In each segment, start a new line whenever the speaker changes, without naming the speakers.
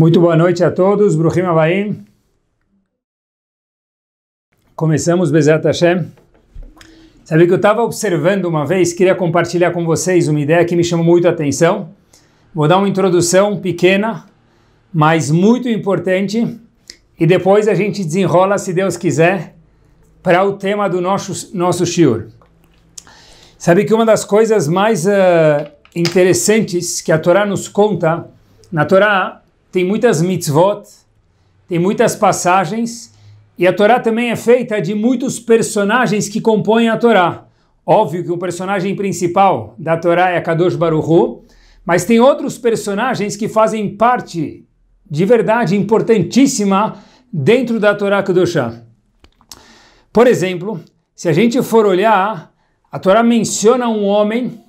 Muito boa noite a todos, Bruhim Avaim. Começamos Bezerra Hashem. Sabe que eu estava observando uma vez, queria compartilhar com vocês uma ideia que me chamou muito a atenção. Vou dar uma introdução pequena, mas muito importante, e depois a gente desenrola, se Deus quiser, para o tema do nosso, nosso shiur. Sabe que uma das coisas mais uh, interessantes que a Torá nos conta, na Torá tem muitas mitzvot, tem muitas passagens, e a Torá também é feita de muitos personagens que compõem a Torá. Óbvio que o personagem principal da Torá é Kadosh Baruchu, mas tem outros personagens que fazem parte de verdade importantíssima dentro da Torá Kadoshá. Por exemplo, se a gente for olhar, a Torá menciona um homem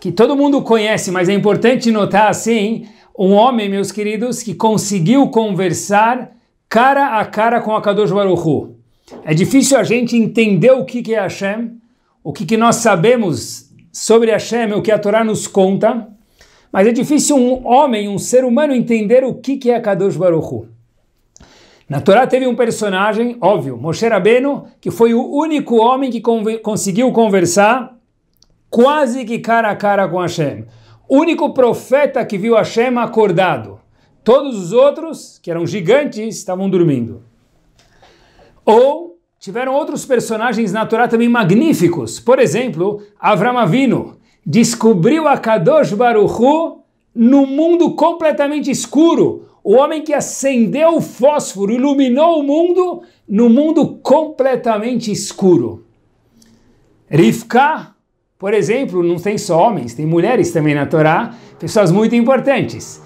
que todo mundo conhece, mas é importante notar assim um homem, meus queridos, que conseguiu conversar cara a cara com Akadosh Baruch Hu. É difícil a gente entender o que, que é Hashem, o que, que nós sabemos sobre Hashem, o que a Torá nos conta, mas é difícil um homem, um ser humano, entender o que, que é Akadosh Baruch Hu. Na Torá teve um personagem, óbvio, Moshe Rabbeinu, que foi o único homem que conseguiu conversar quase que cara a cara com Hashem único profeta que viu Hashem acordado. Todos os outros, que eram gigantes, estavam dormindo. Ou tiveram outros personagens na Torá também magníficos. Por exemplo, Avram Avinu descobriu a Kadosh Baruchu no mundo completamente escuro. O homem que acendeu o fósforo, iluminou o mundo, no mundo completamente escuro. Rivka, por exemplo, não tem só homens, tem mulheres também na Torá, pessoas muito importantes.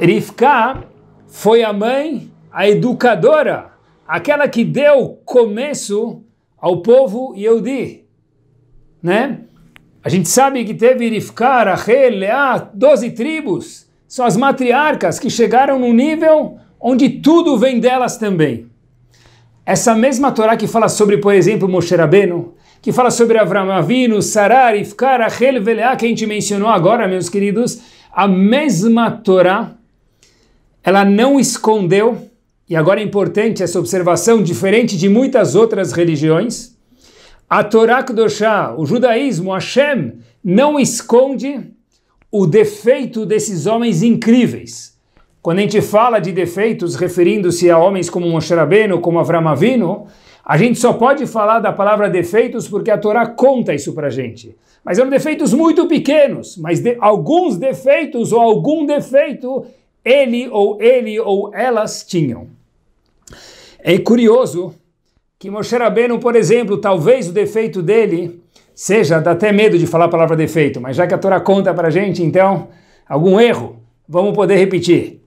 Rivka foi a mãe, a educadora, aquela que deu começo ao povo Yehudi, né? A gente sabe que teve Rivka, Rachel, Leá, 12 tribos, são as matriarcas que chegaram num nível onde tudo vem delas também. Essa mesma Torá que fala sobre, por exemplo, Moshe Rabbeinu, que fala sobre Avram Avinu, Sarar, Ifkar, Achel, Veleá, que a gente mencionou agora, meus queridos, a mesma Torá, ela não escondeu, e agora é importante essa observação, diferente de muitas outras religiões, a Torá Kedoshá, o judaísmo, Hashem, não esconde o defeito desses homens incríveis. Quando a gente fala de defeitos referindo-se a homens como Moshe Rabbeinu, como Avram Avinu, a gente só pode falar da palavra defeitos porque a Torá conta isso pra gente. Mas eram defeitos muito pequenos, mas de, alguns defeitos ou algum defeito ele ou ele ou elas tinham. É curioso que Moshe Rabbeinu, por exemplo, talvez o defeito dele seja, dá até medo de falar a palavra defeito, mas já que a Torá conta pra gente, então, algum erro, vamos poder repetir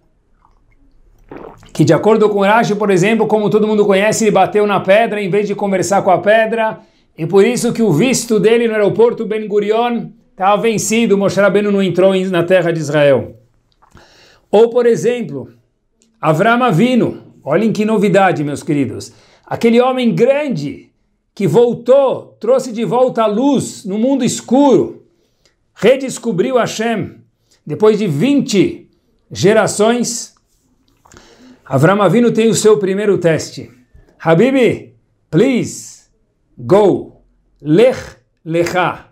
que de acordo com Rashi, por exemplo, como todo mundo conhece, ele bateu na pedra em vez de conversar com a pedra, e por isso que o visto dele no aeroporto Ben Gurion estava tá vencido, Moshe Rabbeinu não entrou na terra de Israel. Ou, por exemplo, Avram Avino, olhem que novidade, meus queridos, aquele homem grande que voltou, trouxe de volta a luz no mundo escuro, redescobriu Hashem, depois de 20 gerações, Avram Avinu tem o seu primeiro teste. Habibi, please, go, lech, lecha.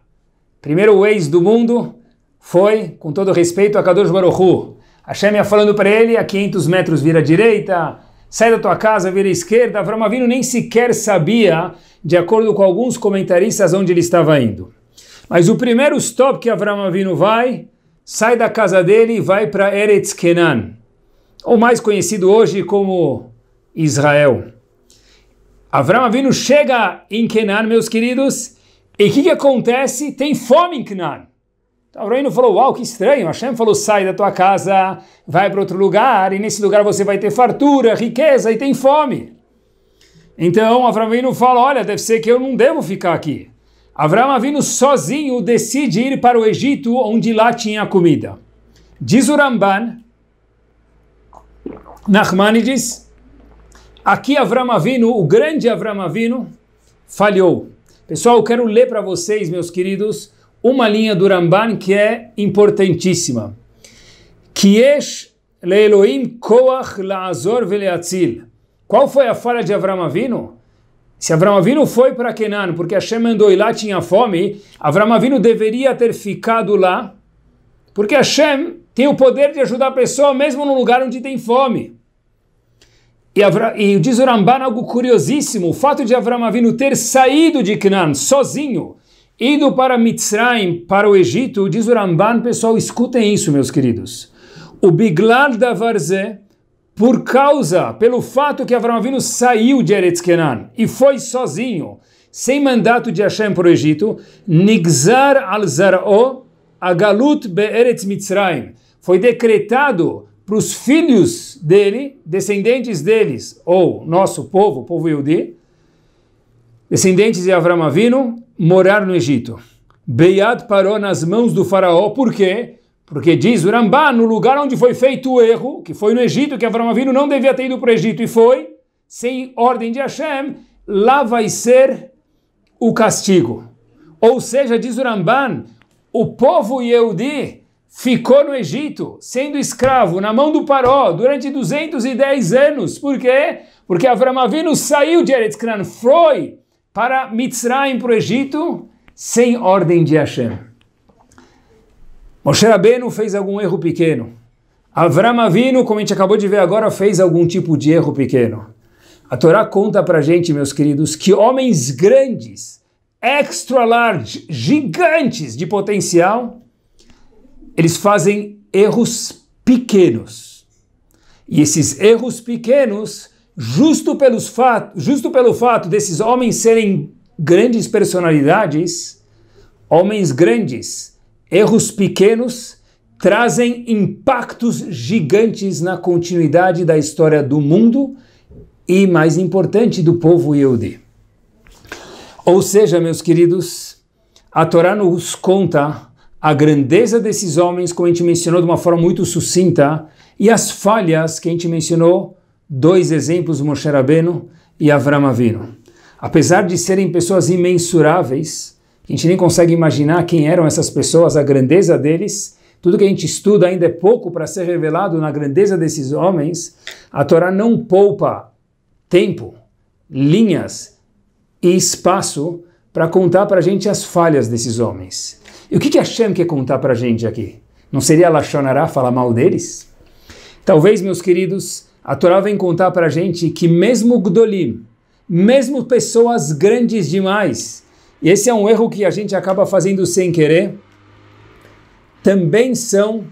Primeiro ex do mundo foi, com todo respeito, a Kadosh Baruch Hu. Hashem ia falando para ele, a 500 metros vira à direita, sai da tua casa, vira à esquerda. Avram Avinu nem sequer sabia, de acordo com alguns comentaristas, onde ele estava indo. Mas o primeiro stop que Avram Avinu vai, sai da casa dele e vai para Eretz Kenan ou mais conhecido hoje como Israel. Avram Avinu chega em Kenan, meus queridos, e o que, que, acontece? Tem fome em Kenan. Então Avram falou, uau, que estranho. Hashem falou, sai da tua casa, vai para outro lugar, e nesse lugar você vai ter fartura, riqueza e tem fome. Então Avram Avinu fala, olha, deve ser que eu não devo ficar aqui. Avram Avinu sozinho decide ir para o Egito, onde lá tinha comida. Diz o Ramban, Nachmanides, aqui Avram Avinu, o grande Avram Avinu, falhou. Pessoal, eu quero ler para vocês, meus queridos, uma linha do Ramban que é importantíssima. Kiesh leElohim koach la'azor veleatzil. Qual foi a falha de Avram Avinu? Se Avram Avinu foi para Kenan porque Hashem mandou e lá tinha fome, Avram Avinu deveria ter ficado lá, porque Hashem tem o poder de ajudar a pessoa mesmo no lugar onde tem fome. E, Avra, e diz o Ramban algo curiosíssimo, o fato de Avram Avinu ter saído de Canaã sozinho, ido para Mitzrayim, para o Egito, diz o Ramban, pessoal, escutem isso, meus queridos. O Biglar da Varzé, por causa, pelo fato que Avram Avinu saiu de Eretz Canaã e foi sozinho, sem mandato de Hashem para o Egito, Nigzar al-Zar'o, Agalut be'eretz Mitzrayim foi decretado para os filhos dele, descendentes deles, ou nosso povo, o povo Yudi, descendentes de Avram Avino, morar no Egito. Beiat parou nas mãos do faraó, por quê? Porque diz o no lugar onde foi feito o erro, que foi no Egito, que Avram Avino não devia ter ido para o Egito e foi, sem ordem de Hashem, lá vai ser o castigo. Ou seja, diz o Ramban, o povo Yehudi ficou no Egito, sendo escravo, na mão do Paró, durante 210 anos. Por quê? Porque Avram Avinu saiu de Eretz Cran, foi para Mitzrayim, para o Egito, sem ordem de Hashem. Moshe Rabbeinu fez algum erro pequeno. Avram Avinu, como a gente acabou de ver agora, fez algum tipo de erro pequeno. A Torá conta a gente, meus queridos, que homens grandes, extra large, gigantes de potencial, eles fazem erros pequenos. E esses erros pequenos, justo, pelos fato, justo pelo fato desses homens serem grandes personalidades, homens grandes, erros pequenos, trazem impactos gigantes na continuidade da história do mundo e, mais importante, do povo Yehudi. Ou seja, meus queridos, a Torá nos conta a grandeza desses homens, como a gente mencionou de uma forma muito sucinta, e as falhas que a gente mencionou, dois exemplos, Moshe Rabbeinu e Avram Avinu. Apesar de serem pessoas imensuráveis, a gente nem consegue imaginar quem eram essas pessoas, a grandeza deles, tudo que a gente estuda ainda é pouco para ser revelado na grandeza desses homens, a Torá não poupa tempo, linhas e espaço para contar para a gente as falhas desses homens. E o que, que Hashem quer contar para a gente aqui? Não seria Lachonará falar mal deles? Talvez, meus queridos, a Torá vem contar para a gente que mesmo Gdolim, mesmo pessoas grandes demais, e esse é um erro que a gente acaba fazendo sem querer, também são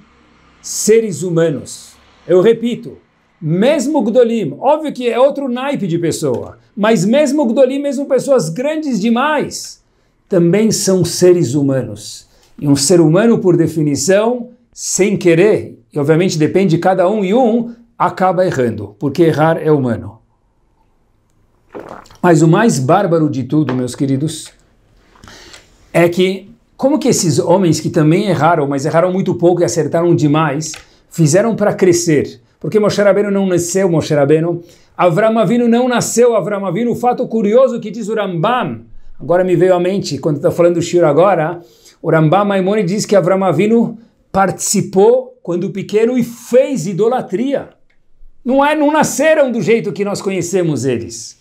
seres humanos. Eu repito, mesmo Gdolim, óbvio que é outro naipe de pessoa, mas mesmo Gdolim, mesmo pessoas grandes demais, também são seres humanos. E um ser humano, por definição, sem querer, e obviamente depende de cada um e um, acaba errando, porque errar é humano. Mas o mais bárbaro de tudo, meus queridos, é que como que esses homens que também erraram, mas erraram muito pouco e acertaram demais, fizeram para crescer? Porque Moshe Rabbeinu não nasceu Moshe Rabbeinu. Avram Avinu não nasceu Avram Avinu. O fato curioso que diz o Rambam, agora me veio à mente, quando estou tá falando do Shiro agora, o Rambam Maimoni diz que Avram Avinu participou quando pequeno e fez idolatria. Não, é, não nasceram do jeito que nós conhecemos eles.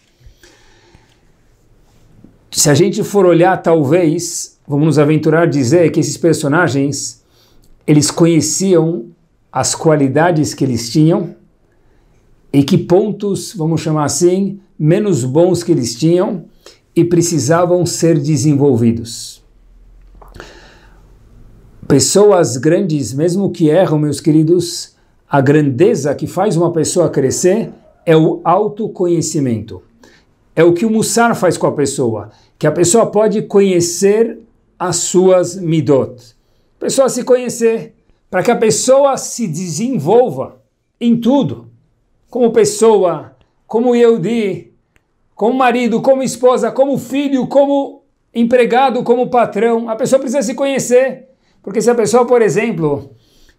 Se a gente for olhar, talvez, vamos nos aventurar a dizer que esses personagens, eles conheciam as qualidades que eles tinham e que pontos, vamos chamar assim, menos bons que eles tinham e precisavam ser desenvolvidos. Pessoas grandes, mesmo que erram, meus queridos, a grandeza que faz uma pessoa crescer é o autoconhecimento. É o que o Mussar faz com a pessoa, que a pessoa pode conhecer as suas midot. A pessoa se conhecer, para que a pessoa se desenvolva em tudo, como pessoa, como eu como marido, como esposa, como filho, como empregado, como patrão. A pessoa precisa se conhecer, porque se a pessoa, por exemplo,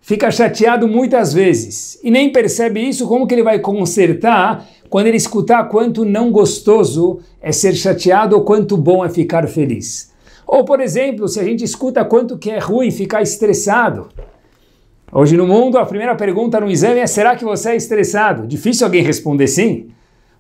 fica chateado muitas vezes e nem percebe isso, como que ele vai consertar quando ele escutar quanto não gostoso é ser chateado ou quanto bom é ficar feliz? Ou, por exemplo, se a gente escuta quanto que é ruim ficar estressado, Hoje no mundo, a primeira pergunta no exame é: será que você é estressado? Difícil alguém responder sim.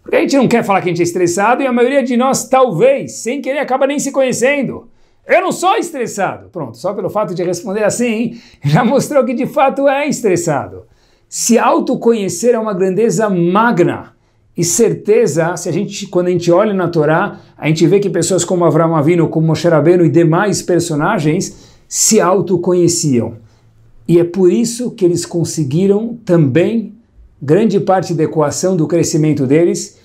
Porque a gente não quer falar que a gente é estressado e a maioria de nós, talvez, sem querer, acaba nem se conhecendo. Eu não sou estressado. Pronto, só pelo fato de responder assim, já mostrou que de fato é estressado. Se autoconhecer é uma grandeza magna. E certeza, se a gente, quando a gente olha na Torá, a gente vê que pessoas como Avram Avino, como Moshe Rabbeinu e demais personagens se autoconheciam. E é por isso que eles conseguiram também grande parte da equação do crescimento deles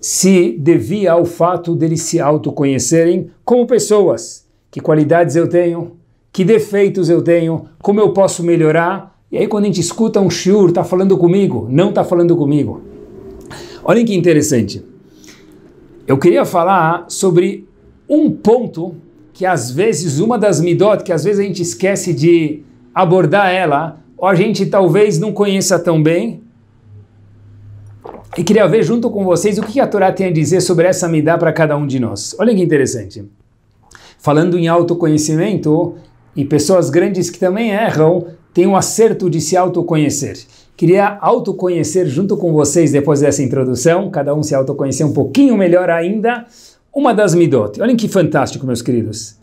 se devia ao fato deles se autoconhecerem como pessoas. Que qualidades eu tenho? Que defeitos eu tenho? Como eu posso melhorar? E aí quando a gente escuta um shiur, está falando comigo, não está falando comigo. Olhem que interessante. Eu queria falar sobre um ponto que às vezes, uma das midot, que às vezes a gente esquece de abordar ela, ou a gente talvez não conheça tão bem. E queria ver junto com vocês o que a Torá tem a dizer sobre essa midá para cada um de nós. Olha que interessante. Falando em autoconhecimento, e pessoas grandes que também erram, têm o um acerto de se autoconhecer. Queria autoconhecer junto com vocês depois dessa introdução, cada um se autoconhecer um pouquinho melhor ainda, uma das midot. Olhem que fantástico, meus queridos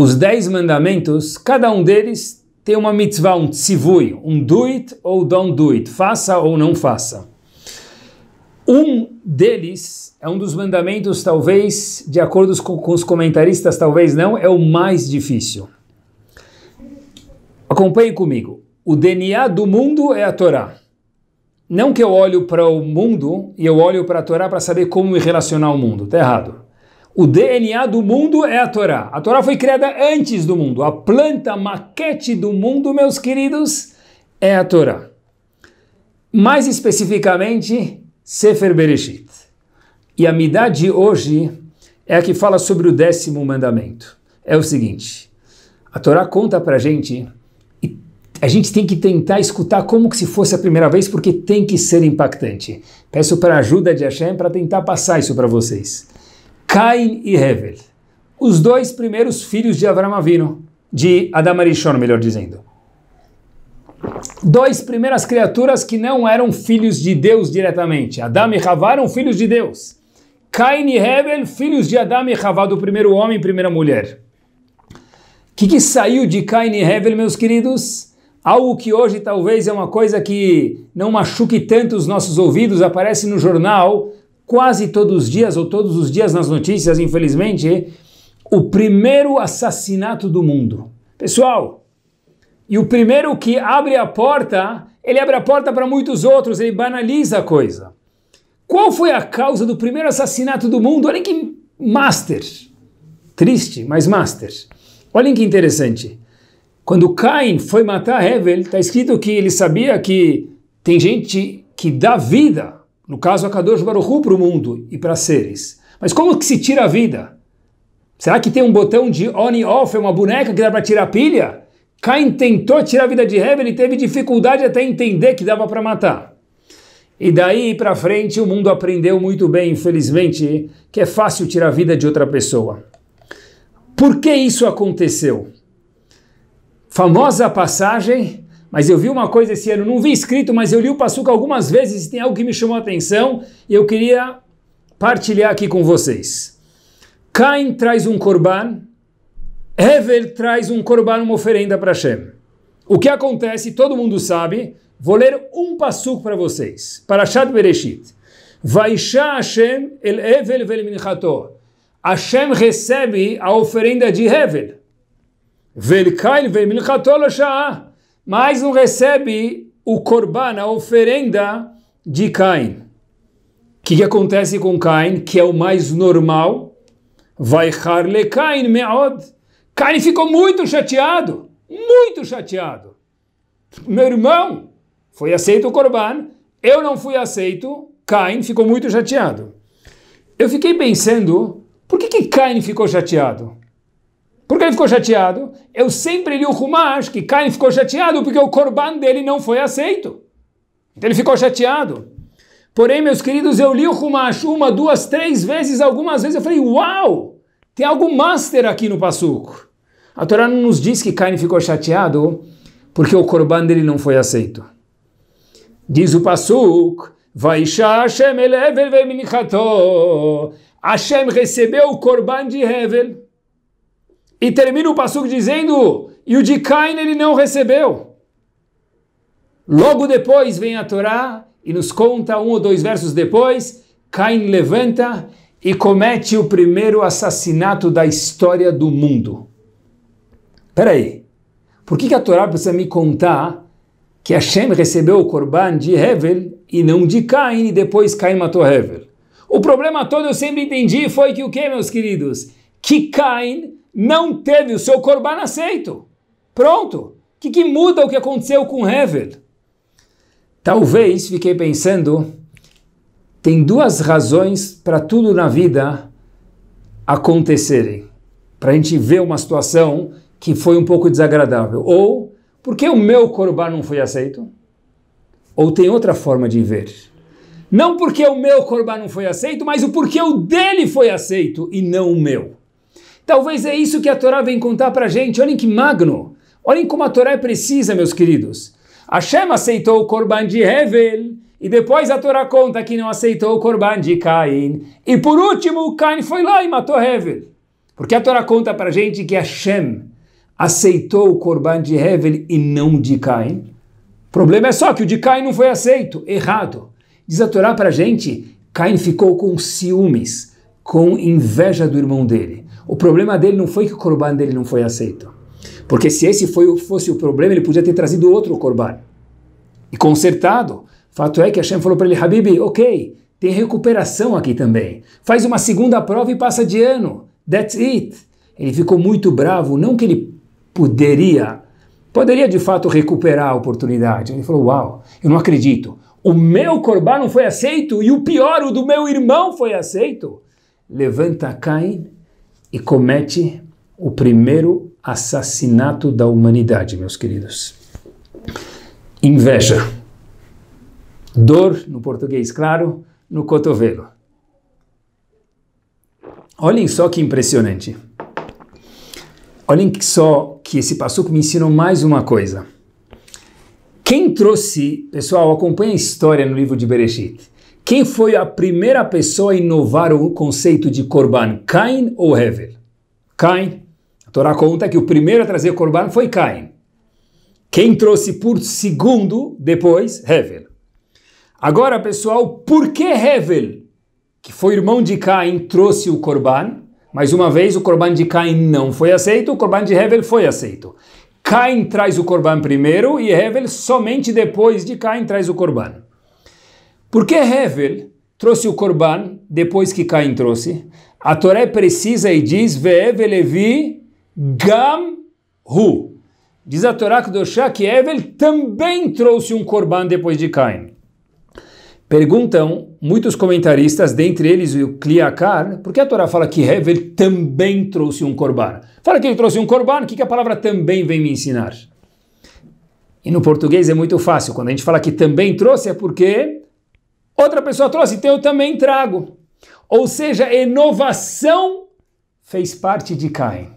os dez mandamentos, cada um deles tem uma mitzvah, um tzivui, um do it ou don't do it, faça ou não faça. Um deles é um dos mandamentos, talvez, de acordo com, com os comentaristas, talvez não, é o mais difícil. Acompanhe comigo. O DNA do mundo é a Torá. Não que eu olho para o mundo e eu olho para a Torá para saber como me relacionar ao mundo. Está errado. O DNA do mundo é a Torá. A Torá foi criada antes do mundo. A planta maquete do mundo, meus queridos, é a Torá. Mais especificamente, Sefer Bereshit. E a Midá de hoje é a que fala sobre o décimo mandamento. É o seguinte, a Torá conta pra gente, e a gente tem que tentar escutar como que se fosse a primeira vez, porque tem que ser impactante. Peço para ajuda de Hashem para tentar passar isso para vocês. Cain e Hevel, os dois primeiros filhos de Avram Avino, de Adam Arishon, melhor dizendo. Dois primeiras criaturas que não eram filhos de Deus diretamente. Adam e Havá eram filhos de Deus. Cain e Hevel, filhos de Adam e Havá, do primeiro homem e primeira mulher. O que, que saiu de Cain e Hevel, meus queridos? Algo que hoje talvez é uma coisa que não machuque tanto os nossos ouvidos, aparece no jornal quase todos os dias ou todos os dias nas notícias, infelizmente, o primeiro assassinato do mundo. Pessoal, e o primeiro que abre a porta, ele abre a porta para muitos outros, ele banaliza a coisa. Qual foi a causa do primeiro assassinato do mundo? Olhem que master. Triste, mas master. Olhem que interessante. Quando Cain foi matar Hevel, está escrito que ele sabia que tem gente que dá vida no caso, a Kadosh Baruchu para o mundo e para seres. Mas como que se tira a vida? Será que tem um botão de on e off, É uma boneca que dá para tirar pilha? Cain tentou tirar a vida de Hevel e teve dificuldade até entender que dava para matar. E daí para frente o mundo aprendeu muito bem, infelizmente, que é fácil tirar a vida de outra pessoa. Por que isso aconteceu? Famosa passagem mas eu vi uma coisa esse ano, não vi escrito, mas eu li o Passuca algumas vezes e tem algo que me chamou a atenção e eu queria partilhar aqui com vocês. Cain traz um corban, Hevel traz um corban, uma oferenda para Hashem. O que acontece, todo mundo sabe, vou ler um passuco para vocês. para Shad Bereshit. Vaishá Hashem el Evel vel minchato. Hashem recebe a oferenda de Hevel. Velkail vel minchato lo sha'ah mas não recebe o corban, a oferenda de Caim. O que, que, acontece com Caim, que é o mais normal? Vai harle Caim meod. Caim ficou muito chateado, muito chateado. Meu irmão foi aceito o corban, eu não fui aceito, Caim ficou muito chateado. Eu fiquei pensando, por que, que Caim ficou chateado? Por que ele ficou chateado? Eu sempre li o Humash que Caim ficou chateado porque o corban dele não foi aceito. Então ele ficou chateado. Porém, meus queridos, eu li o Humash uma, duas, três vezes, algumas vezes. Eu falei, uau, tem algo master aqui no Passuco. A Torá não nos diz que Caim ficou chateado porque o corban dele não foi aceito. Diz o Passuco, Vaisha Hashem Elevel Hashem recebeu o corban de Hevel e termina o Passuco dizendo: E o de Cain ele não recebeu. Logo depois vem a Torá e nos conta, um ou dois versos depois, Cain levanta e comete o primeiro assassinato da história do mundo. Peraí, por que, que a Torá precisa me contar que Hashem recebeu o Corban de Hevel e não de Cain e depois Cain matou Hevel? O problema todo eu sempre entendi foi que o que, meus queridos? Que Cain não teve o seu corban aceito. Pronto. O que, que muda o que aconteceu com Hever? Talvez, fiquei pensando, tem duas razões para tudo na vida acontecerem. Para a gente ver uma situação que foi um pouco desagradável. Ou, porque o meu corban não foi aceito? Ou tem outra forma de ver. Não porque o meu corban não foi aceito, mas o porquê o dele foi aceito e não o meu. Talvez é isso que a Torá vem contar para a gente. Olhem que magno. Olhem como a Torá é precisa, meus queridos. Hashem aceitou o Corban de Hevel. E depois a Torá conta que não aceitou o Corban de Caim. E por último, Caim foi lá e matou Hevel. Porque a Torá conta para a gente que Hashem aceitou o Corban de Hevel e não de Caim. O problema é só que o de Caim não foi aceito. Errado. Diz a Torá para a gente, Caim ficou com ciúmes, com inveja do irmão dele. O problema dele não foi que o corban dele não foi aceito. Porque se esse foi, fosse o problema, ele podia ter trazido outro corban. E consertado. Fato é que Hashem falou para ele, Habib, ok, tem recuperação aqui também. Faz uma segunda prova e passa de ano. That's it. Ele ficou muito bravo, não que ele poderia, poderia de fato recuperar a oportunidade. Ele falou, uau, eu não acredito. O meu corban não foi aceito e o pior, o do meu irmão foi aceito. Levanta Caim e comete o primeiro assassinato da humanidade, meus queridos. Inveja. Dor, no português claro, no cotovelo. Olhem só que impressionante. Olhem só que esse passuco me ensinou mais uma coisa. Quem trouxe, pessoal, acompanha a história no livro de Bereshit. Quem foi a primeira pessoa a inovar o conceito de Corban, Cain ou Hevel? Cain. A Torá conta que o primeiro a trazer Corban foi Cain. Quem trouxe por segundo depois? Hevel. Agora, pessoal, por que Hevel, que foi irmão de Cain, trouxe o Corban? Mais uma vez, o Corban de Cain não foi aceito, o Corban de Hevel foi aceito. Cain traz o Corban primeiro e Hevel somente depois de Cain traz o Corban. Por que Hevel trouxe o Corban depois que Caim trouxe? A Torá precisa e diz: Ve'evel levi gam hu. Diz a Torá que Doshá que Hevel também trouxe um Corban depois de Caim. Perguntam muitos comentaristas, dentre eles o Kliakar, por que a Torá fala que Hevel também trouxe um Corban? Fala que ele trouxe um Corban, o que, que a palavra também vem me ensinar? E no português é muito fácil, quando a gente fala que também trouxe é porque Outra pessoa trouxe, então eu também trago. Ou seja, inovação fez parte de Cain,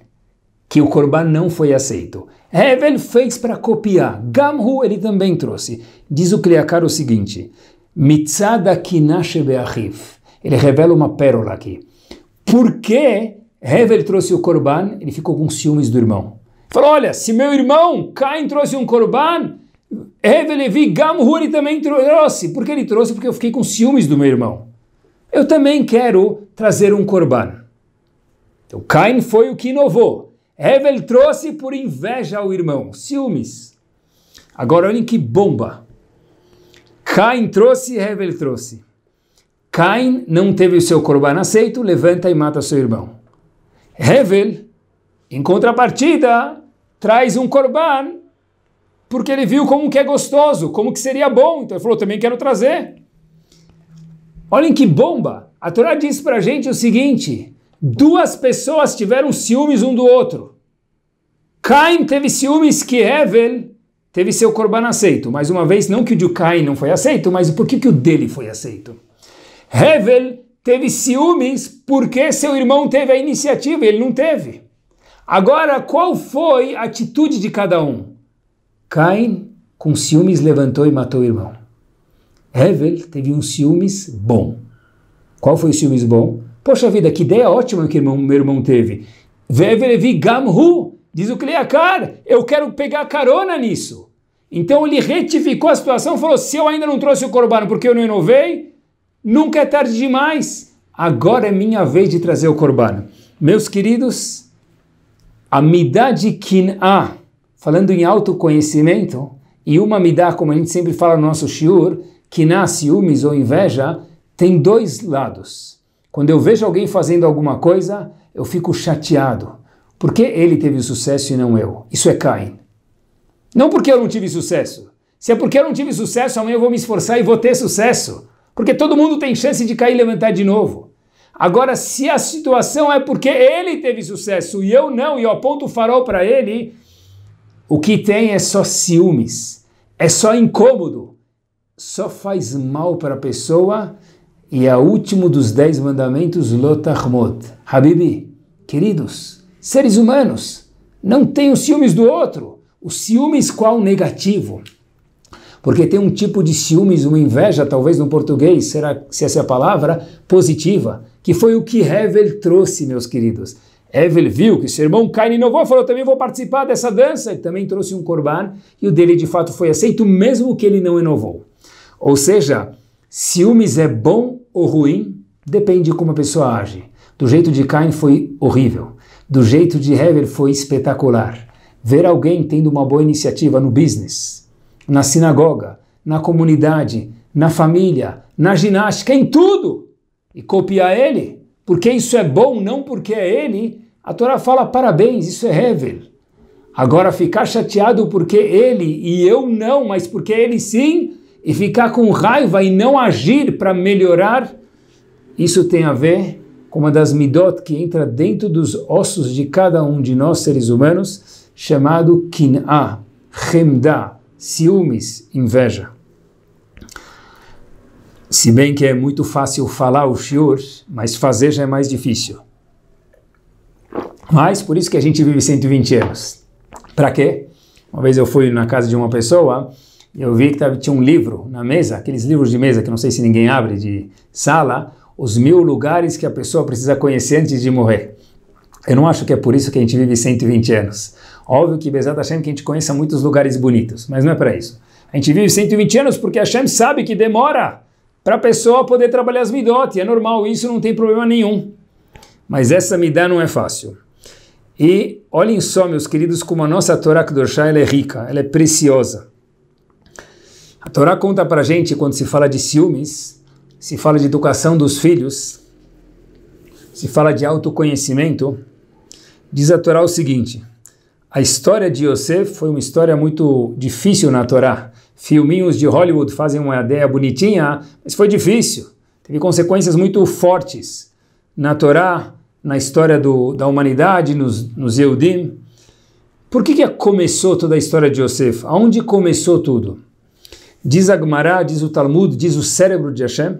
que o Corban não foi aceito. Heaven fez para copiar. Gamru ele também trouxe. Diz o Kliakar o seguinte: Mitzada kinashe be'achiv. Ele revela uma pérola aqui. Por que Heaven trouxe o Corban? Ele ficou com ciúmes do irmão. falou: Olha, se meu irmão Cain trouxe um Corban, Revelevi Gamhuri também trouxe. Por que ele trouxe? Porque eu fiquei com ciúmes do meu irmão. Eu também quero trazer um corban. Então Cain foi o que inovou. Hevel trouxe por inveja ao irmão, ciúmes. Agora olhem que bomba. Cain trouxe, Hevel trouxe. Cain não teve o seu corban aceito, levanta e mata seu irmão. Hevel, em contrapartida, traz um corban porque ele viu como que é gostoso, como que seria bom. Então ele falou, também quero trazer. Olhem que bomba! A Torá diz para gente o seguinte, duas pessoas tiveram ciúmes um do outro. Caim teve ciúmes que Hevel teve seu corban aceito. Mais uma vez, não que o de Caim não foi aceito, mas por que, que o dele foi aceito? Hevel teve ciúmes porque seu irmão teve a iniciativa, ele não teve. Agora, qual foi a atitude de cada um? Cain, com ciúmes, levantou e matou o irmão. Hevel teve um ciúmes bom. Qual foi o ciúmes bom? Poxa vida, que ideia ótima que irmão, meu irmão teve. Vevelevi é Gamhu, diz o Cleacar, eu quero pegar carona nisso. Então ele retificou a situação, falou: se eu ainda não trouxe o corbano porque eu não inovei, nunca é tarde demais. Agora é minha vez de trazer o corbano. Meus queridos, a midade Kin'ah, falando em autoconhecimento, e uma midá, como a gente sempre fala no nosso shiur, que nasce ciúmes ou inveja, tem dois lados. Quando eu vejo alguém fazendo alguma coisa, eu fico chateado. Por que ele teve sucesso e não eu? Isso é cair. Não porque eu não tive sucesso. Se é porque eu não tive sucesso, amanhã eu vou me esforçar e vou ter sucesso. Porque todo mundo tem chance de cair e levantar de novo. Agora, se a situação é porque ele teve sucesso e eu não, e eu aponto o farol para ele, o que tem é só ciúmes, é só incômodo, só faz mal para a pessoa. E é o último dos dez mandamentos, Lotahmot. Habibi, queridos, seres humanos, não tenham ciúmes do outro. O ciúmes qual negativo? Porque tem um tipo de ciúmes, uma inveja, talvez no português, será se essa é a palavra, positiva, que foi o que Hevel trouxe, meus queridos. Evel viu que seu irmão Cain inovou, falou, também vou participar dessa dança. Ele também trouxe um corban e o dele de fato foi aceito, mesmo que ele não inovou. Ou seja, ciúmes é bom ou ruim, depende de como a pessoa age. Do jeito de Cain foi horrível. Do jeito de Hevel foi espetacular. Ver alguém tendo uma boa iniciativa no business, na sinagoga, na comunidade, na família, na ginástica, em tudo, e copiar ele, porque isso é bom, não porque é ele, a Torá fala parabéns, isso é Hevel. Agora ficar chateado porque ele e eu não, mas porque ele sim, e ficar com raiva e não agir para melhorar, isso tem a ver com uma das midot que entra dentro dos ossos de cada um de nós seres humanos, chamado kin'a, remda, ciúmes, inveja. Se bem que é muito fácil falar o shiur, mas fazer já é mais difícil. Mas por isso que a gente vive 120 anos. Para quê? Uma vez eu fui na casa de uma pessoa e eu vi que tinha um livro na mesa, aqueles livros de mesa que não sei se ninguém abre, de sala, os mil lugares que a pessoa precisa conhecer antes de morrer. Eu não acho que é por isso que a gente vive 120 anos. Óbvio que Bezat Hashem que a gente conheça muitos lugares bonitos, mas não é para isso. A gente vive 120 anos porque a Hashem sabe que demora para a pessoa poder trabalhar as midot, e é normal, isso não tem problema nenhum. Mas essa midá não é fácil. E olhem só, meus queridos, como a nossa Torá Kedoshá ela é rica, ela é preciosa. A Torá conta para gente, quando se fala de ciúmes, se fala de educação dos filhos, se fala de autoconhecimento, diz a Torá o seguinte, a história de Yosef foi uma história muito difícil na Torá. Filminhos de Hollywood fazem uma ideia bonitinha, mas foi difícil. Teve consequências muito fortes. Na Torá, na história do, da humanidade, nos, nos Eudim. Por que, que começou toda a história de Yosef? Aonde começou tudo? Diz Agmará, diz o Talmud, diz o cérebro de Hashem,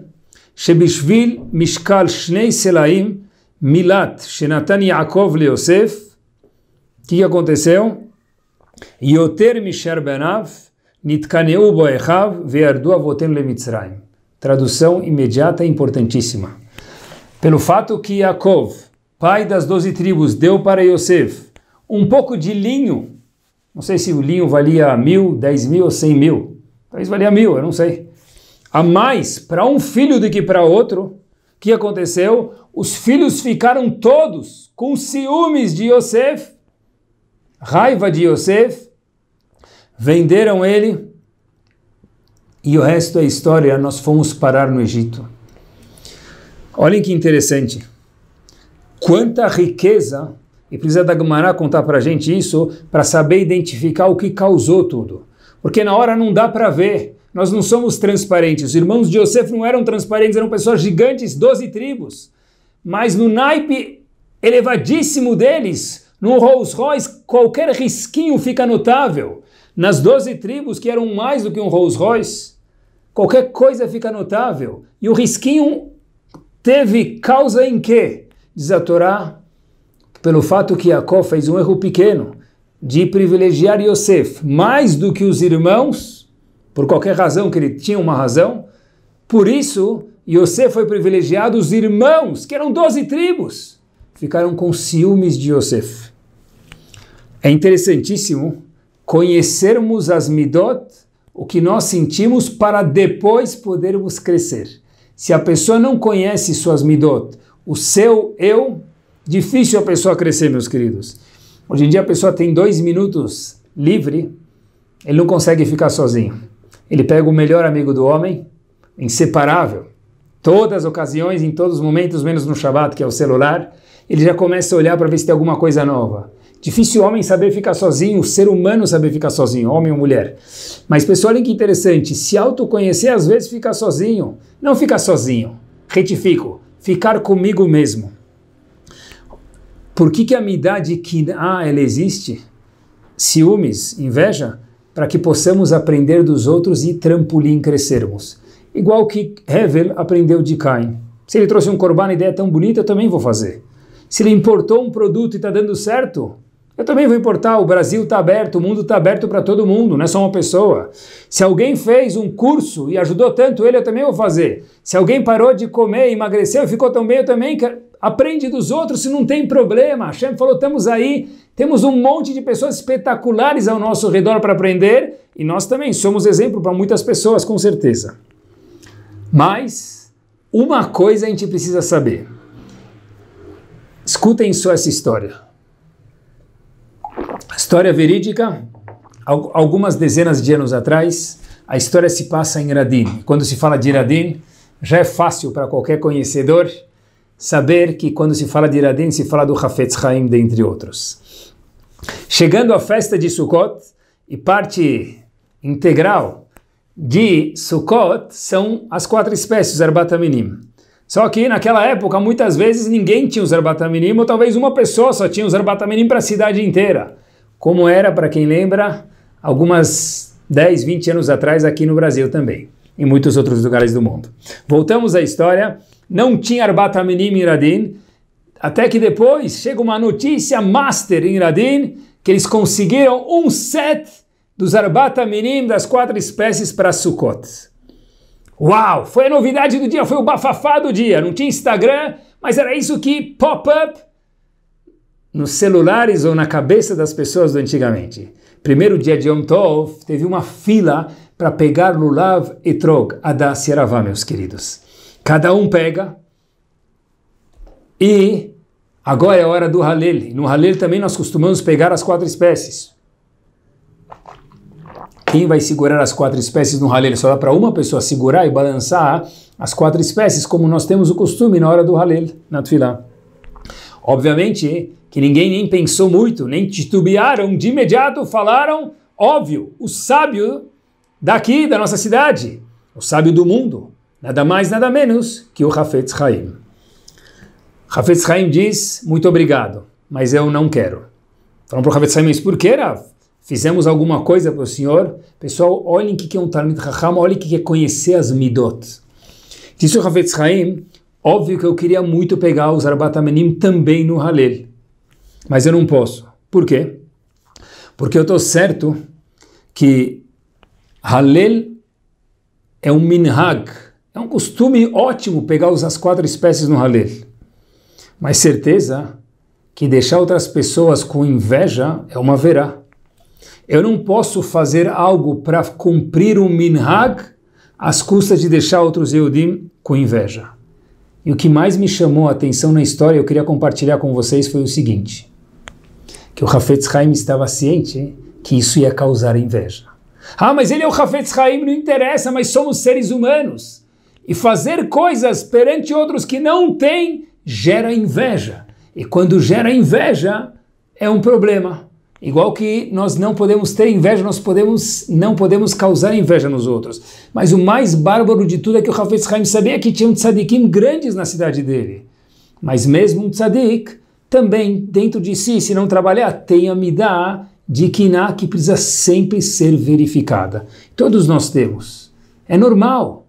Shebishvil Mishkal Shnei Selaim Milat Shenatan Yaakov Leosef. O que aconteceu? Yoter Misher Benav Nitkaneu Boechav Ve'ardu Avoten Lemitzrayim. Tradução imediata e importantíssima. Pelo fato que Yaakov pai das doze tribos, deu para Yosef um pouco de linho. Não sei se o linho valia mil, dez mil ou cem mil. Talvez valia mil, eu não sei. A mais para um filho do que para outro. O que aconteceu? Os filhos ficaram todos com ciúmes de Yosef, raiva de Yosef, venderam ele. E o resto é história, nós fomos parar no Egito. Olhem que interessante. Quanta riqueza! E precisa da Gumará contar para a gente isso para saber identificar o que causou tudo. Porque na hora não dá para ver. Nós não somos transparentes. Os irmãos de Yosef não eram transparentes, eram pessoas gigantes, 12 tribos. Mas no naipe elevadíssimo deles, no Rolls Royce, qualquer risquinho fica notável. Nas 12 tribos, que eram mais do que um Rolls Royce, qualquer coisa fica notável. E o risquinho teve causa em quê? Diz a Torá, pelo fato que Jacó fez um erro pequeno de privilegiar Yosef mais do que os irmãos, por qualquer razão que ele tinha uma razão, por isso Yosef foi privilegiado, os irmãos, que eram doze tribos, ficaram com ciúmes de Yosef. É interessantíssimo conhecermos as midot, o que nós sentimos, para depois podermos crescer. Se a pessoa não conhece suas midot, o seu eu, difícil a pessoa crescer, meus queridos. Hoje em dia a pessoa tem dois minutos livre, ele não consegue ficar sozinho. Ele pega o melhor amigo do homem, inseparável, todas as ocasiões, em todos os momentos, menos no Shabat, que é o celular, ele já começa a olhar para ver se tem alguma coisa nova. Difícil o homem saber ficar sozinho, o ser humano saber ficar sozinho, homem ou mulher. Mas pessoal, olha que interessante, se autoconhecer às vezes ficar sozinho, não fica sozinho. Retifico, ficar comigo mesmo. Por que, que a amidade Kinah ela existe? Ciúmes, inveja, para que possamos aprender dos outros e trampolim crescermos. Igual que Hevel aprendeu de Cain. Se ele trouxe um corban, ideia é tão bonita, eu também vou fazer. Se ele importou um produto e está dando certo, eu também vou importar. O Brasil está aberto, o mundo está aberto para todo mundo, não é só uma pessoa. Se alguém fez um curso e ajudou tanto ele, eu também vou fazer. Se alguém parou de comer, emagreceu, e ficou tão bem, eu também quero. Aprende dos outros se não tem problema. Hashem falou: estamos aí, temos um monte de pessoas espetaculares ao nosso redor para aprender e nós também somos exemplo para muitas pessoas, com certeza. Mas uma coisa a gente precisa saber. Escutem só essa história. História verídica, algumas dezenas de anos atrás, a história se passa em Iradim. Quando se fala de Iradim, já é fácil para qualquer conhecedor saber que quando se fala de Iradim, se fala do Hafetz Haim, dentre outros. Chegando à festa de Sukkot, e parte integral de Sukkot são as quatro espécies, Arbataminim. Só que naquela época, muitas vezes, ninguém tinha os Arbataminim, ou talvez uma pessoa só tinha os Arbataminim para a cidade inteira como era, para quem lembra, algumas 10, 20 anos atrás aqui no Brasil também, em muitos outros lugares do mundo. Voltamos à história, não tinha arbata Aminim em Radin, até que depois chega uma notícia master em Radin, que eles conseguiram um set dos arbata Aminim das quatro espécies para Sukkot. Uau! Foi a novidade do dia, foi o bafafá do dia. Não tinha Instagram, mas era isso que pop-up nos celulares ou na cabeça das pessoas do antigamente. Primeiro dia de Yom Tov, teve uma fila para pegar Lulav e Trog, e Aravá, meus queridos. Cada um pega e agora é a hora do Halel. No Halel também nós costumamos pegar as quatro espécies. Quem vai segurar as quatro espécies no Halel? Só dá para uma pessoa segurar e balançar as quatro espécies, como nós temos o costume na hora do Halel, na fila. Obviamente, que ninguém nem pensou muito, nem titubearam, de imediato falaram, óbvio, o sábio daqui, da nossa cidade, o sábio do mundo, nada mais, nada menos que o Rafetz Haim. Rafetz Haim diz, muito obrigado, mas eu não quero. Falam para o Rafetz Haim, mas por que, Rav? Fizemos alguma coisa para o senhor? Pessoal, olhem o que é um Talmud Raham, olhem o que é conhecer as Midot. Disse o Rafetz Haim, óbvio que eu queria muito pegar os Arbatamenim também no Halel mas eu não posso. Por quê? Porque eu estou certo que Halel é um minhag, é um costume ótimo pegar as quatro espécies no Halel. Mas certeza que deixar outras pessoas com inveja é uma verá. Eu não posso fazer algo para cumprir um minhag às custas de deixar outros eudim com inveja. E o que mais me chamou a atenção na história, eu queria compartilhar com vocês, foi o seguinte que o Hafetz Haim estava ciente que isso ia causar inveja. Ah, mas ele é o Hafetz Haim, não interessa, mas somos seres humanos. E fazer coisas perante outros que não têm gera inveja. E quando gera inveja, é um problema. Igual que nós não podemos ter inveja, nós podemos, não podemos causar inveja nos outros. Mas o mais bárbaro de tudo é que o Hafetz Haim sabia que tinha um tzadikim grandes na cidade dele. Mas mesmo um tzadik também dentro de si, se não trabalhar, tem a midá de Kiná que precisa sempre ser verificada. Todos nós temos. É normal.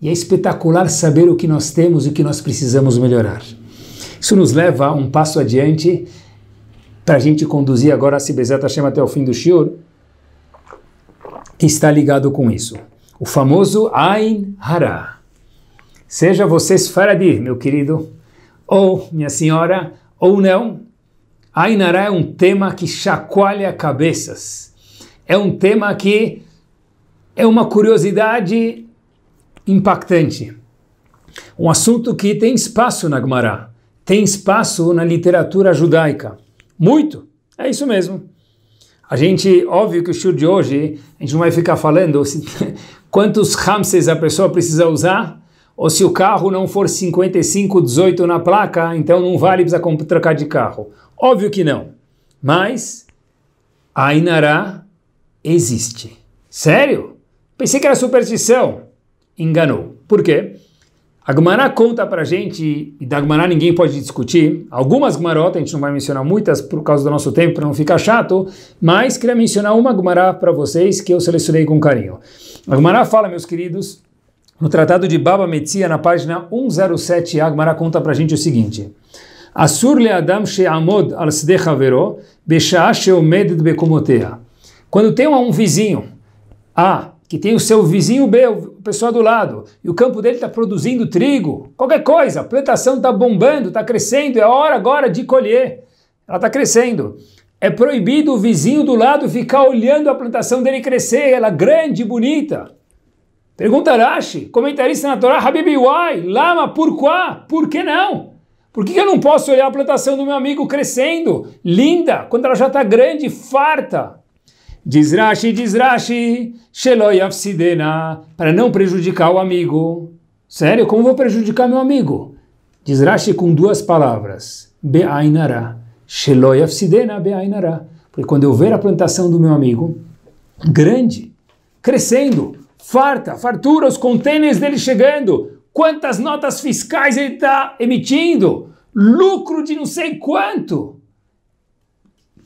E é espetacular saber o que nós temos e o que nós precisamos melhorar. Isso nos leva um passo adiante para a gente conduzir agora a Sibezat chama até o fim do Shiur, que está ligado com isso. O famoso Ain Hara. Seja vocês faradir, meu querido, ou minha senhora ou não, Ainara é um tema que chacoalha cabeças. É um tema que é uma curiosidade impactante. Um assunto que tem espaço na Gemara, tem espaço na literatura judaica. Muito. É isso mesmo. A gente, óbvio que o show de hoje, a gente não vai ficar falando se, quantos Ramses a pessoa precisa usar ou se o carro não for 5518 na placa, então não vale, precisa trocar de carro. Óbvio que não. Mas a Inará existe. Sério? Pensei que era superstição. Enganou. Por quê? A Gumará conta pra gente, e da Gumará ninguém pode discutir, algumas Gumarotas, a gente não vai mencionar muitas por causa do nosso tempo, para não ficar chato, mas queria mencionar uma Gumará para vocês que eu selecionei com carinho. A Gumará fala, meus queridos, no Tratado de Baba Metzia, na página 107, Agmará conta para a gente o seguinte. Asur le adam she'amod al havero besha'ah she'omedet bekomotea. Quando tem um vizinho, A, ah, que tem o seu vizinho B, o pessoal do lado, e o campo dele está produzindo trigo, qualquer coisa, a plantação está bombando, está crescendo, é hora agora de colher, ela está crescendo. É proibido o vizinho do lado ficar olhando a plantação dele crescer, ela é grande, bonita. Pergunta Rashi, comentarista na Torá, Habibi Wai, Lama, por quê? Por que não? Por que eu não posso olhar a plantação do meu amigo crescendo, linda, quando ela já está grande, farta? Diz Rashi, diz Rashi, Sheloi para não prejudicar o amigo. Sério, como vou prejudicar meu amigo? Diz Rashi com duas palavras, Be'ainara, Sheloi Afsidena Be'ainara, porque quando eu ver a plantação do meu amigo, grande, crescendo, farta, fartura, os contêineres dele chegando, quantas notas fiscais ele está emitindo, lucro de não sei quanto.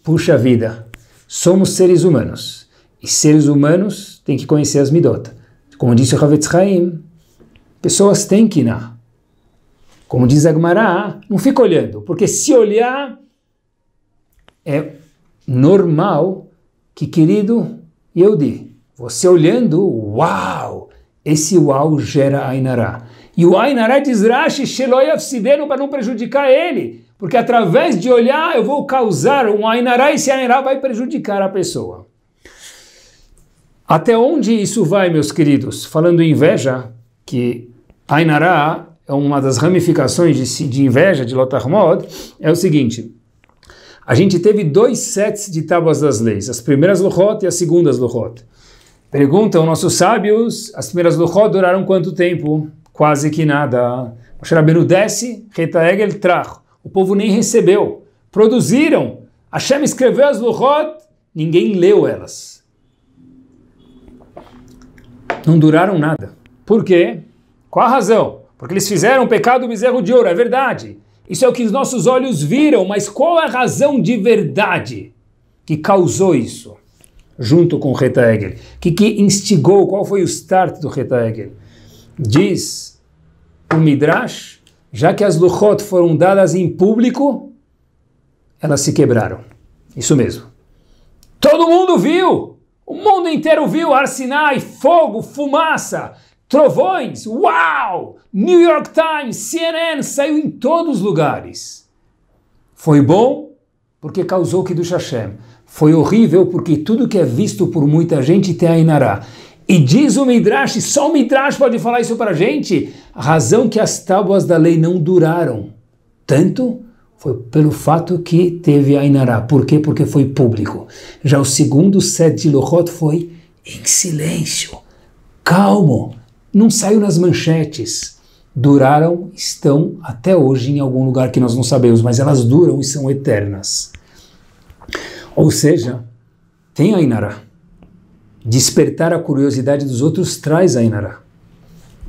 Puxa vida, somos seres humanos. E seres humanos têm que conhecer as midot. Como disse o Havetz Haim, pessoas têm que ir. Como diz Agmará, não fica olhando, porque se olhar é normal que, querido Yehudi, você olhando, uau! Esse uau gera Ainará. E o Ainará diz Rashi Sheloyafsidenu para não prejudicar ele. Porque através de olhar eu vou causar um Ainará e esse Ainará vai prejudicar a pessoa. Até onde isso vai, meus queridos? Falando em inveja, que Ainará é uma das ramificações de, de inveja de Lotarmod, é o seguinte. A gente teve dois sets de tábuas das leis, as primeiras Luchot e as segundas Luchot. Perguntam nossos sábios, as primeiras Luchot duraram quanto tempo? Quase que nada. Moshe Rabbeinu desce, Retaegel trach. O povo nem recebeu. Produziram. Hashem escreveu as Luchot, ninguém leu elas. Não duraram nada. Por quê? Qual a razão? Porque eles fizeram o pecado do bezerro de ouro, é verdade. Isso é o que os nossos olhos viram, mas qual a razão de verdade que causou isso? junto com Reta Egel. O que, que instigou? Qual foi o start do Reta Egel? Diz o Midrash, já que as Luchot foram dadas em público, elas se quebraram. Isso mesmo. Todo mundo viu! O mundo inteiro viu Arsinai, fogo, fumaça, trovões, uau! New York Times, CNN, saiu em todos os lugares. Foi bom porque causou que do Hashem. Foi horrível porque tudo que é visto por muita gente tem a Inará. E diz o Midrash, só o Midrash pode falar isso para a gente, a razão que as tábuas da lei não duraram tanto foi pelo fato que teve a Inará. Por quê? Porque foi público. Já o segundo set de Lohot foi em silêncio, calmo, não saiu nas manchetes duraram, estão até hoje em algum lugar que nós não sabemos, mas elas duram e são eternas. Ou seja, tem a Inara. Despertar a curiosidade dos outros traz a Inara.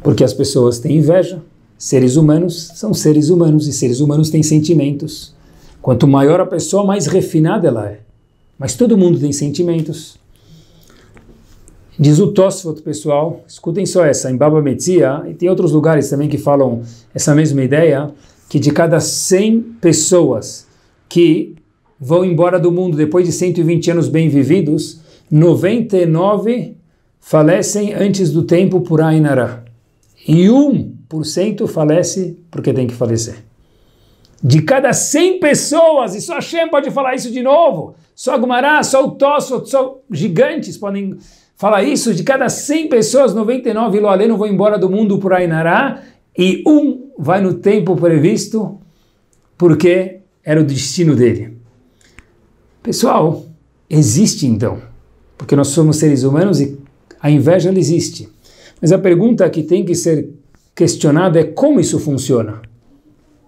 Porque as pessoas têm inveja, seres humanos são seres humanos e seres humanos têm sentimentos. Quanto maior a pessoa, mais refinada ela é. Mas todo mundo tem sentimentos. Diz o Tosfot, pessoal, escutem só essa, em Baba Metzia, e tem outros lugares também que falam essa mesma ideia, que de cada 100 pessoas que vão embora do mundo depois de 120 anos bem vividos, 99 falecem antes do tempo por Ainara. E 1% falece porque tem que falecer. De cada 100 pessoas, e só Hashem pode falar isso de novo, só Gumará, só o Tosso, só gigantes podem falar isso, de cada 100 pessoas, 99 Loalê não vão embora do mundo por Ainara, e um vai no tempo previsto, porque era o destino dele. Pessoal, existe então, porque nós somos seres humanos e a inveja ela existe. Mas a pergunta que tem que ser questionada é como isso funciona.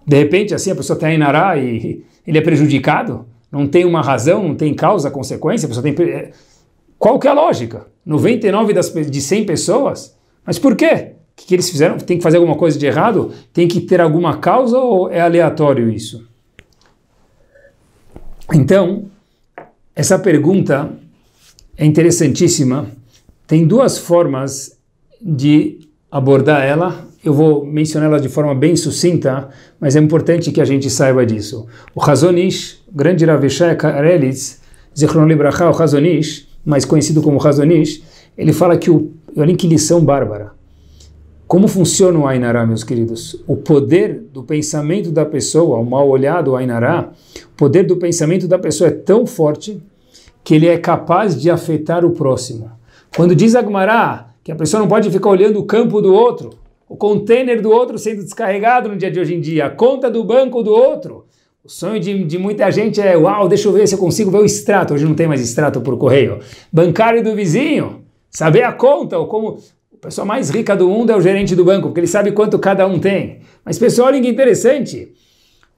De repente, assim, a pessoa está em Nará e ele é prejudicado? Não tem uma razão, não tem causa, consequência? A pessoa tem... É, qual que é a lógica? 99 das, de 100 pessoas? Mas por quê? O que, que eles fizeram? Tem que fazer alguma coisa de errado? Tem que ter alguma causa ou é aleatório isso? Então, essa pergunta é interessantíssima. Tem duas formas de abordar ela. Eu vou mencionar ela de forma bem sucinta, mas é importante que a gente saiba disso. O Razonish, o grande Ravishai Karelitz, Zichron Libraha, o Razonish, mais conhecido como Razonish, ele fala que o... Olha que lição bárbara. Como funciona o Ainará, meus queridos? O poder do pensamento da pessoa, o mal olhado, o Ainará, o poder do pensamento da pessoa é tão forte que ele é capaz de afetar o próximo. Quando diz Agmará que a pessoa não pode ficar olhando o campo do outro, o container do outro sendo descarregado no dia de hoje em dia, a conta do banco do outro. O sonho de, de muita gente é: uau, deixa eu ver se eu consigo ver o extrato. Hoje não tem mais extrato por correio. Bancário do vizinho, saber a conta, ou como pessoa mais rica do mundo é o gerente do banco, porque ele sabe quanto cada um tem. Mas, pessoal, olha que interessante.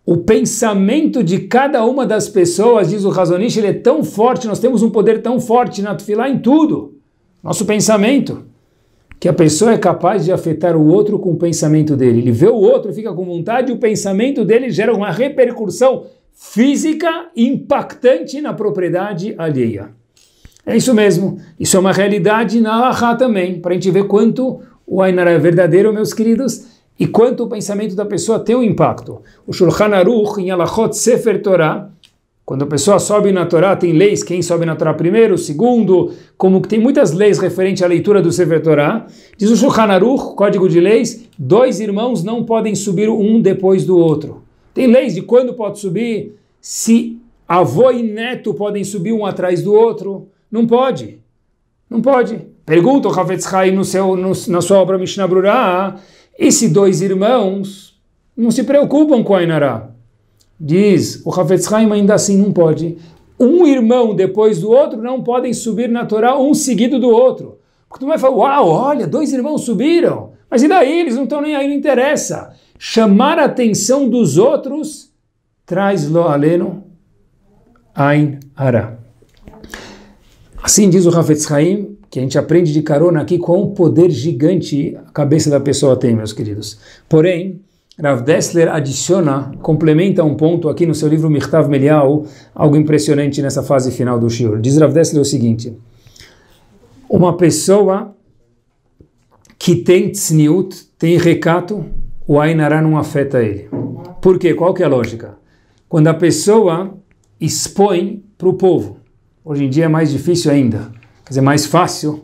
O pensamento de cada uma das pessoas, diz o Razonich, ele é tão forte, nós temos um poder tão forte na Tufilá em tudo. Nosso pensamento. Que a pessoa é capaz de afetar o outro com o pensamento dele. Ele vê o outro, fica com vontade, e o pensamento dele gera uma repercussão física impactante na propriedade alheia. É isso mesmo. Isso é uma realidade na Alahá também, para a gente ver quanto o Ainara é verdadeiro, meus queridos, e quanto o pensamento da pessoa tem um impacto. O Shulchan Aruch, em Alachot Sefer Torah, quando a pessoa sobe na Torá, tem leis, quem sobe na Torá primeiro, segundo, como que tem muitas leis referente à leitura do Sefer Torá. Diz o Shulchan Aruch, código de leis, dois irmãos não podem subir um depois do outro. Tem leis de quando pode subir, se avô e neto podem subir um atrás do outro, não pode. Não pode. Pergunta o Hafetz Haim no seu, no, na sua obra Mishnah Brurah, esses dois irmãos não se preocupam com a Diz, o Hafetz mas ainda assim não pode. Um irmão depois do outro não podem subir na Torá um seguido do outro. Porque tu vai falar, uau, olha, dois irmãos subiram. Mas e daí? Eles não estão nem aí, não interessa. Chamar a atenção dos outros traz lo aleno Ain Assim diz o Hafetz Haim, que a gente aprende de carona aqui quão poder gigante a cabeça da pessoa tem, meus queridos. Porém, Rav Dessler adiciona, complementa um ponto aqui no seu livro Mirtav Melial, algo impressionante nessa fase final do Shiur. Diz Rav Dessler o seguinte: Uma pessoa que tem tzniut, tem recato, o Ainará não afeta ele. Por quê? Qual que é a lógica? Quando a pessoa expõe para o povo Hoje em dia é mais difícil ainda. Quer dizer, mais fácil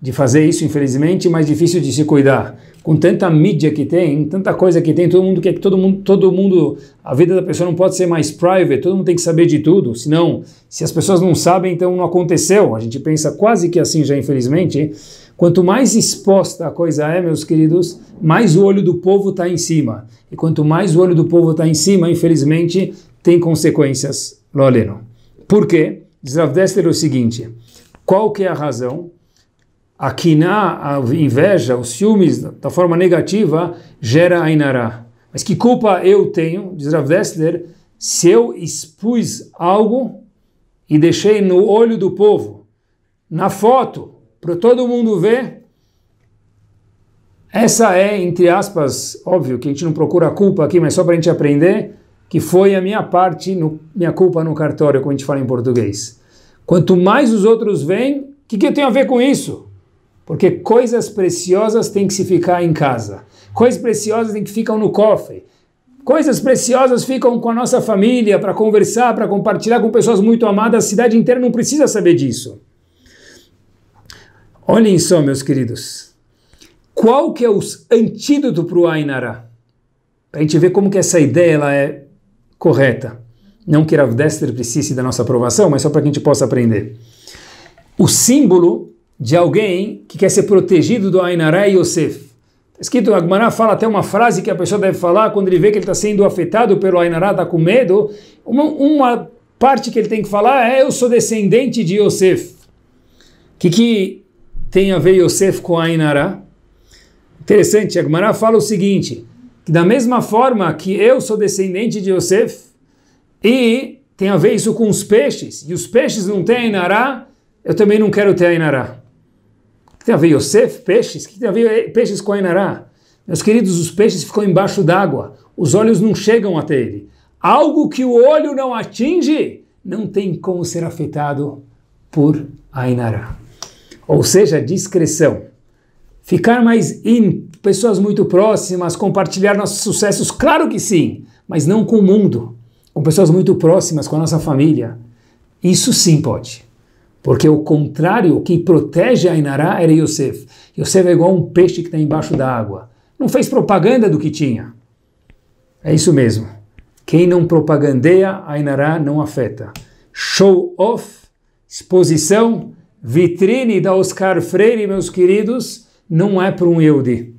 de fazer isso, infelizmente, mais difícil de se cuidar. Com tanta mídia que tem, tanta coisa que tem, todo mundo quer que todo mundo, todo mundo, a vida da pessoa não pode ser mais private, todo mundo tem que saber de tudo, senão, se as pessoas não sabem, então não aconteceu. A gente pensa quase que assim já, infelizmente. Quanto mais exposta a coisa é, meus queridos, mais o olho do povo está em cima. E quanto mais o olho do povo está em cima, infelizmente, tem consequências, Loleno. Por quê? Diz Rav é o seguinte, qual que é a razão? A quina, a inveja, os ciúmes, da forma negativa, gera a inará. Mas que culpa eu tenho, diz Rav Dessler, é, se eu expus algo e deixei no olho do povo, na foto, para todo mundo ver, essa é, entre aspas, óbvio que a gente não procura culpa aqui, mas só para a gente aprender, que foi a minha parte, no, minha culpa no cartório, como a gente fala em português. Quanto mais os outros vêm, o que, que eu tenho a ver com isso? Porque coisas preciosas têm que se ficar em casa. Coisas preciosas têm que ficar no cofre. Coisas preciosas ficam com a nossa família para conversar, para compartilhar com pessoas muito amadas. A cidade inteira não precisa saber disso. Olhem só, meus queridos. Qual que é o antídoto para o Ainara? Para a gente ver como que essa ideia ela é correta. Não que Rav Dester precise da nossa aprovação, mas só para que a gente possa aprender. O símbolo de alguém que quer ser protegido do Ainará e Yosef. Tá escrito, Agmará fala até uma frase que a pessoa deve falar quando ele vê que ele está sendo afetado pelo Ainará, está com medo. Uma, uma, parte que ele tem que falar é: Eu sou descendente de Yosef. O que, que tem a ver Yosef com Ainará? Interessante, Agmará fala o seguinte: que da mesma forma que eu sou descendente de Yosef, e tem a ver isso com os peixes, e os peixes não têm Ainará, eu também não quero ter Ainará. O que tem a ver Yosef, peixes? O que tem a ver eh, peixes com Ainará? Meus queridos, os peixes ficam embaixo d'água, os olhos não chegam até ele. Algo que o olho não atinge não tem como ser afetado por Ainará. Ou seja, discreção. Ficar mais íntimo pessoas muito próximas, compartilhar nossos sucessos? Claro que sim, mas não com o mundo, com pessoas muito próximas, com a nossa família. Isso sim pode. Porque o contrário, o que protege a Inará era Yosef. Yosef é igual um peixe que está embaixo da água. Não fez propaganda do que tinha. É isso mesmo. Quem não propagandeia, a Inará não afeta. Show off, exposição, vitrine da Oscar Freire, meus queridos, não é para um Eudi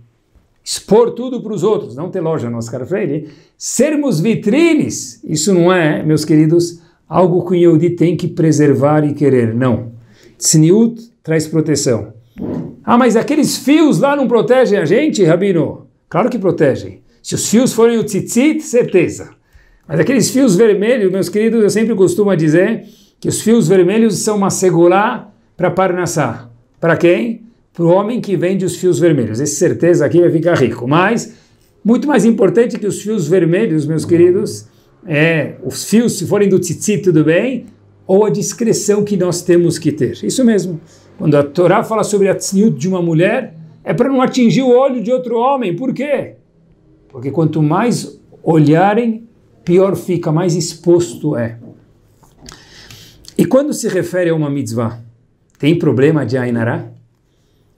expor tudo para os outros, não ter loja no Oscar Freire, sermos vitrines, isso não é, meus queridos, algo que o Yehudi tem que preservar e querer, não. Tzniut traz proteção. Ah, mas aqueles fios lá não protegem a gente, Rabino? Claro que protegem. Se os fios forem o tzitzit, certeza. Mas aqueles fios vermelhos, meus queridos, eu sempre costumo dizer que os fios vermelhos são uma segurá para Parnassá. Para quem? para o homem que vende os fios vermelhos. Esse certeza aqui vai ficar rico. Mas, muito mais importante que os fios vermelhos, meus queridos, é os fios, se forem do tzitzit, tudo bem, ou a discreção que nós temos que ter. Isso mesmo. Quando a Torá fala sobre a tzniut de uma mulher, é para não atingir o olho de outro homem. Por quê? Porque quanto mais olharem, pior fica, mais exposto é. E quando se refere a uma mitzvah, tem problema de Ainará?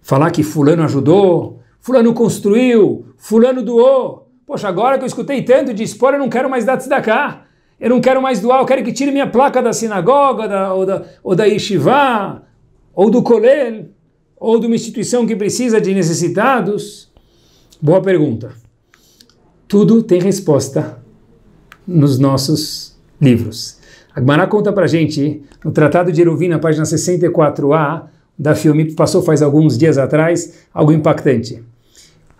Falar que fulano ajudou, fulano construiu, fulano doou. Poxa, agora que eu escutei tanto de spoiler, eu não quero mais dar tzedaká. Eu não quero mais doar, eu quero que tire minha placa da sinagoga, da, ou, da, ou da yeshiva, ou do Colel, ou de uma instituição que precisa de necessitados. Boa pergunta. Tudo tem resposta nos nossos livros. A Agmará conta para gente, no Tratado de Eruvina, na página 64a, da filme que passou faz alguns dias atrás, algo impactante.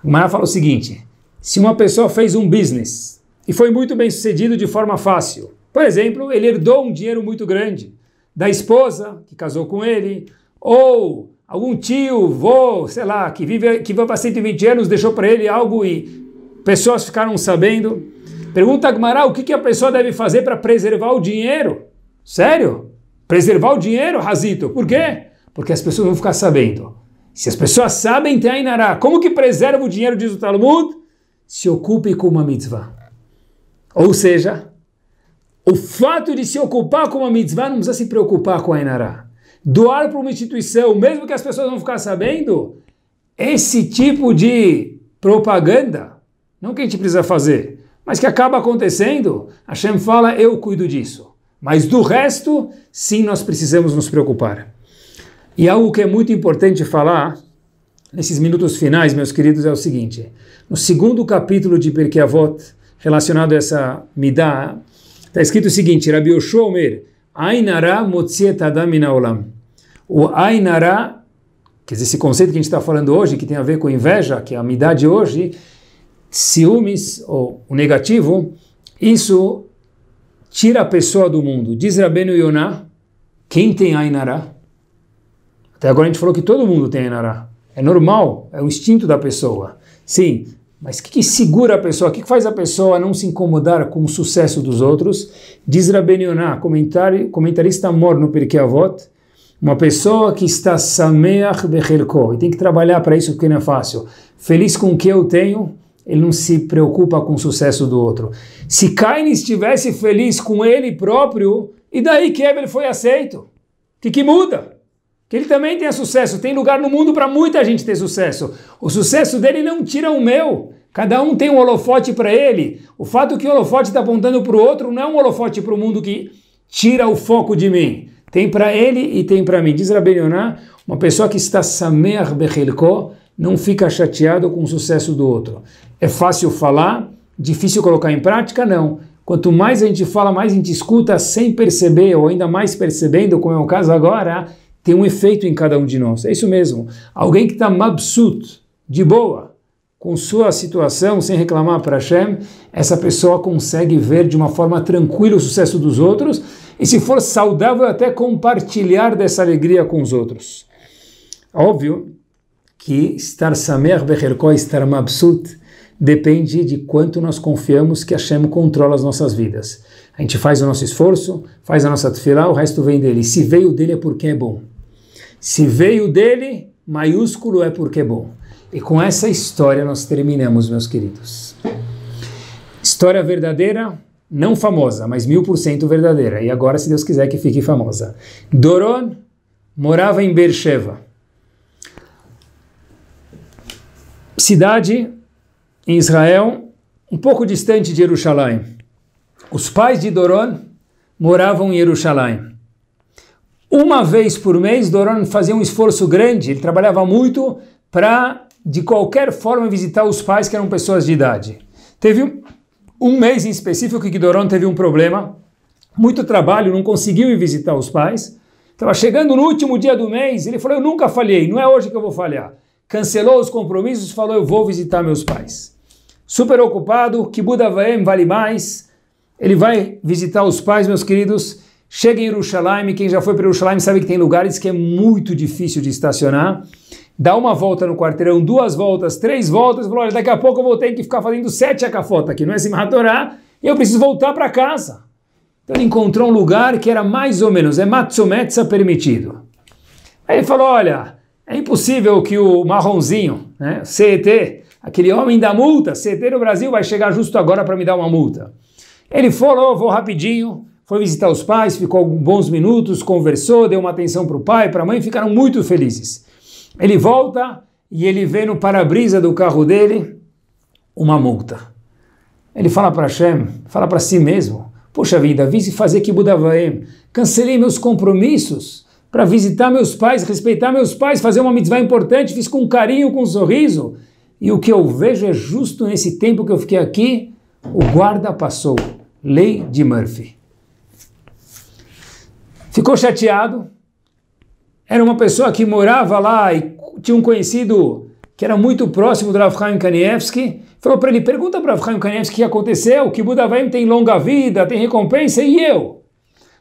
Mará fala o seguinte: se uma pessoa fez um business e foi muito bem sucedido de forma fácil, por exemplo, ele herdou um dinheiro muito grande da esposa que casou com ele, ou algum tio, vô, sei lá, que vive que viveu para 120 anos, deixou para ele algo e pessoas ficaram sabendo. Pergunta Agmará o que, que a pessoa deve fazer para preservar o dinheiro. Sério? Preservar o dinheiro, Razito? Por quê? Porque as pessoas vão ficar sabendo. Se as pessoas sabem, tem Ainará. Como que preserva o dinheiro, diz o Talmud? Se ocupe com uma mitzvah. Ou seja, o fato de se ocupar com uma mitzvah não precisa se preocupar com a Ainará. Doar para uma instituição, mesmo que as pessoas não ficar sabendo, esse tipo de propaganda, não que a gente precisa fazer, mas que acaba acontecendo, a Hashem fala, eu cuido disso. Mas do resto, sim, nós precisamos nos preocupar. E algo que é muito importante falar nesses minutos finais, meus queridos, é o seguinte: no segundo capítulo de Pirkei Avot, relacionado a essa Midah, está escrito o seguinte: Rabbi Yoshua Omer, Ainara Motziet Adam Olam. O Ainara, quer dizer, esse conceito que a gente está falando hoje, que tem a ver com inveja, que é a Midah de hoje, ciúmes, ou o negativo, isso tira a pessoa do mundo. Diz Rabbi Yonah, quem tem Ainara? Até agora a gente falou que todo mundo tem Ainará. É normal, é o instinto da pessoa. Sim, mas o que, que, segura a pessoa? O que, que, faz a pessoa não se incomodar com o sucesso dos outros? Diz Rabben Yonah, comentarista mor no Pirkei Avot, uma pessoa que está sameach bechelko, e tem que trabalhar para isso porque não é fácil. Feliz com o que eu tenho, ele não se preocupa com o sucesso do outro. Se Cain estivesse feliz com ele próprio, e daí que ele foi aceito? O que, que muda? que ele também tenha sucesso. Tem lugar no mundo para muita gente ter sucesso. O sucesso dele não tira o meu. Cada um tem um holofote para ele. O fato que o holofote está apontando para o outro não é um holofote para o mundo que tira o foco de mim. Tem para ele e tem para mim. Diz Rabbi uma pessoa que está samer bechelko não fica chateado com o sucesso do outro. É fácil falar, difícil colocar em prática? Não. Quanto mais a gente fala, mais a gente escuta sem perceber, ou ainda mais percebendo, como é o caso agora, tem um efeito em cada um de nós. É isso mesmo. Alguém que está mabsut, de boa, com sua situação, sem reclamar para Hashem, essa pessoa consegue ver de uma forma tranquila o sucesso dos outros e, se for saudável, até compartilhar dessa alegria com os outros. Óbvio que estar samer becherkó, estar mabsut, depende de quanto nós confiamos que Hashem controla as nossas vidas. A gente faz o nosso esforço, faz a nossa tefilá, o resto vem dele. Se veio dele é porque é bom. Se veio dele, maiúsculo é porque é bom. E com essa história nós terminamos, meus queridos. História verdadeira, não famosa, mas mil por cento verdadeira. E agora, se Deus quiser que fique famosa. Doron morava em Beersheba. Cidade em Israel, um pouco distante de Jerusalém. Os pais de Doron moravam em Jerusalém. Uma vez por mês, Doron fazia um esforço grande, ele trabalhava muito para, de qualquer forma, visitar os pais que eram pessoas de idade. Teve um, um mês em específico que Doron teve um problema, muito trabalho, não conseguiu ir visitar os pais. Estava chegando no último dia do mês, ele falou: Eu nunca falhei, não é hoje que eu vou falhar. Cancelou os compromissos, falou: Eu vou visitar meus pais. Super ocupado, que Buda vale mais. Ele vai visitar os pais, meus queridos. Chega em Jerusalém, quem já foi para Jerusalém sabe que tem lugares que é muito difícil de estacionar. Dá uma volta no quarteirão, duas voltas, três voltas, falou, olha, daqui a pouco eu vou ter que ficar fazendo sete acafota aqui, não é Simhatorá, e eu preciso voltar para casa. Então ele encontrou um lugar que era mais ou menos, é Matsumetsa permitido. Aí ele falou, olha, é impossível que o marronzinho, né, CET, aquele homem da multa, CET no Brasil vai chegar justo agora para me dar uma multa. Ele falou, vou rapidinho, foi visitar os pais, ficou alguns bons minutos, conversou, deu uma atenção para o pai, para a mãe, ficaram muito felizes. Ele volta e ele vê no para-brisa do carro dele uma multa. Ele fala para Hashem, fala para si mesmo, poxa vida, vim fazer Budavaem, cancelei meus compromissos para visitar meus pais, respeitar meus pais, fazer uma mitzvah importante, fiz com carinho, com um sorriso, e o que eu vejo é justo nesse tempo que eu fiquei aqui, o guarda passou. Lei de Murphy ficou chateado. Era uma pessoa que morava lá e tinha um conhecido que era muito próximo do Rav Chaim Kanievski, falou para ele, pergunta para o Rav Chaim Kanievski o que aconteceu, que Buda Vaim tem longa vida, tem recompensa, e eu?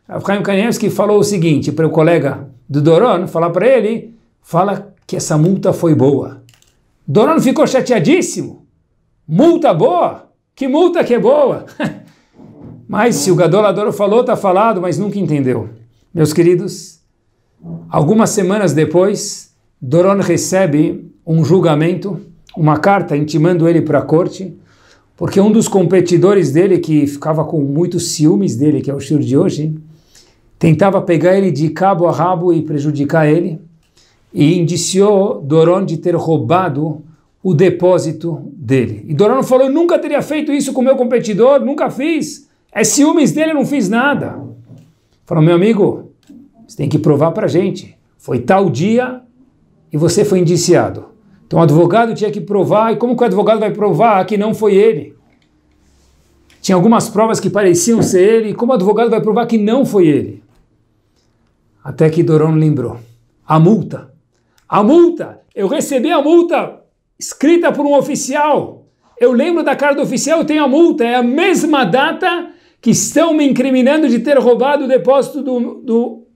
Rav Chaim Kanievski falou o seguinte para o colega do Doron, falar para ele, fala que essa multa foi boa. Doron ficou chateadíssimo. Multa boa? Que multa que é boa? mas se o Gadolador falou, está falado, mas nunca entendeu. Meus queridos, algumas semanas depois, Doron recebe um julgamento, uma carta intimando ele para a corte, porque um dos competidores dele, que ficava com muitos ciúmes dele, que é o Shur de hoje, tentava pegar ele de cabo a rabo e prejudicar ele, e indiciou Doron de ter roubado o depósito dele. E Doron falou: Eu nunca teria feito isso com meu competidor, nunca fiz. É ciúmes dele, eu não fiz nada. Falou, meu amigo, você tem que provar para a gente. Foi tal dia e você foi indiciado. Então o advogado tinha que provar, e como que o advogado vai provar que não foi ele? Tinha algumas provas que pareciam ser ele, e como o advogado vai provar que não foi ele? Até que Doron lembrou. A multa. A multa! Eu recebi a multa escrita por um oficial. Eu lembro da cara do oficial, eu tenho a multa. É a mesma data que estão me incriminando de ter roubado o depósito do, do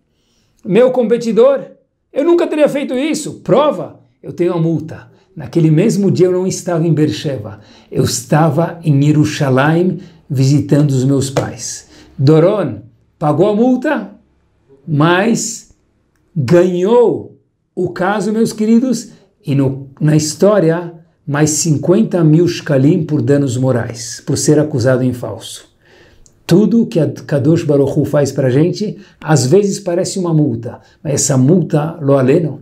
meu competidor. Eu nunca teria feito isso. Prova, eu tenho a multa. Naquele mesmo dia eu não estava em Beersheba, eu estava em Jerusalém visitando os meus pais. Doron pagou a multa, mas ganhou o caso, meus queridos, e no, na história, mais 50 mil shkalim por danos morais, por ser acusado em falso. Tudo que a Kadosh Baruchu faz para a gente, às vezes parece uma multa, mas essa multa, Loaleno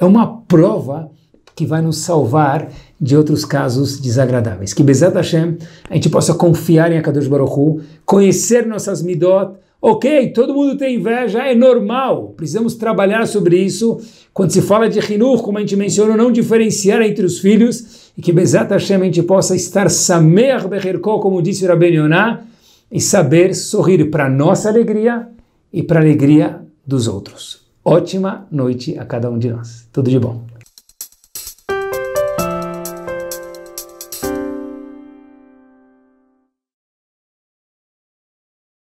é uma prova que vai nos salvar de outros casos desagradáveis. Que Bezat Hashem, a gente possa confiar em Akadosh Baruchu, conhecer nossas midot, Ok, todo mundo tem inveja, é normal. Precisamos trabalhar sobre isso. Quando se fala de Hinur, como a gente mencionou, não diferenciar entre os filhos e que Bezat Hashem a gente possa estar Samer Becherko, como disse Rabbi Yonah, e saber sorrir para nossa alegria e para a alegria dos outros. Ótima noite a cada um de nós. Tudo de bom.